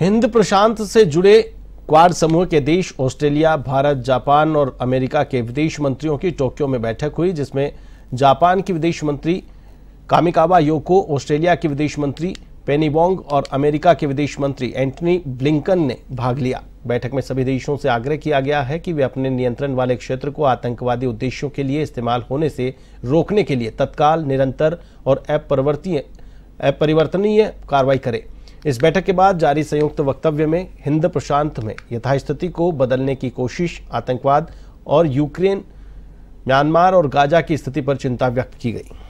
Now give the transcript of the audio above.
हिंद प्रशांत से जुड़े क्वार समूह के देश ऑस्ट्रेलिया भारत जापान और अमेरिका के विदेश मंत्रियों की टोक्यो में बैठक हुई जिसमें जापान की विदेश मंत्री कामिकावा योको ऑस्ट्रेलिया के विदेश मंत्री पेनीबोंग और अमेरिका के विदेश मंत्री एंटनी ब्लिंकन ने भाग लिया बैठक में सभी देशों से आग्रह किया गया है कि वे अपने नियंत्रण वाले क्षेत्र को आतंकवादी उद्देश्यों के लिए इस्तेमाल होने से रोकने के लिए तत्काल निरंतर और अपरिवर्तनीय अपरिवर्तनीय कार्रवाई करें इस बैठक के बाद जारी संयुक्त वक्तव्य में हिंद प्रशांत में यथास्थिति को बदलने की कोशिश आतंकवाद और यूक्रेन म्यांमार और गाजा की स्थिति पर चिंता व्यक्त की गई